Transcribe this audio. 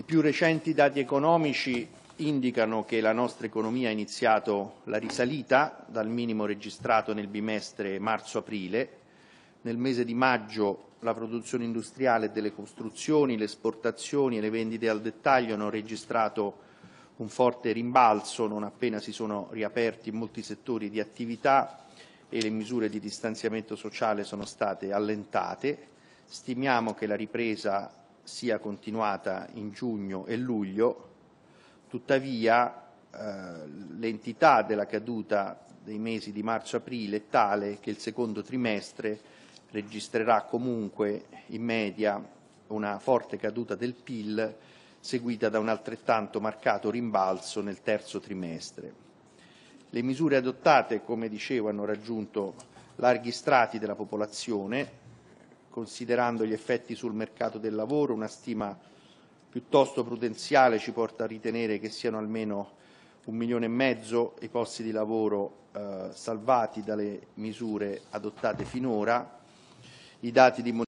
I più recenti dati economici indicano che la nostra economia ha iniziato la risalita dal minimo registrato nel bimestre marzo-aprile. Nel mese di maggio la produzione industriale delle costruzioni, le esportazioni e le vendite al dettaglio hanno registrato un forte rimbalzo non appena si sono riaperti molti settori di attività e le misure di distanziamento sociale sono state allentate. Stimiamo che la ripresa sia continuata in giugno e luglio, tuttavia eh, l'entità della caduta dei mesi di marzo-aprile è tale che il secondo trimestre registrerà comunque in media una forte caduta del PIL seguita da un altrettanto marcato rimbalzo nel terzo trimestre. Le misure adottate, come dicevo, hanno raggiunto larghi strati della popolazione, considerando gli effetti sul mercato del lavoro, una stima piuttosto prudenziale ci porta a ritenere che siano almeno un milione e mezzo i posti di lavoro eh, salvati dalle misure adottate finora. I dati di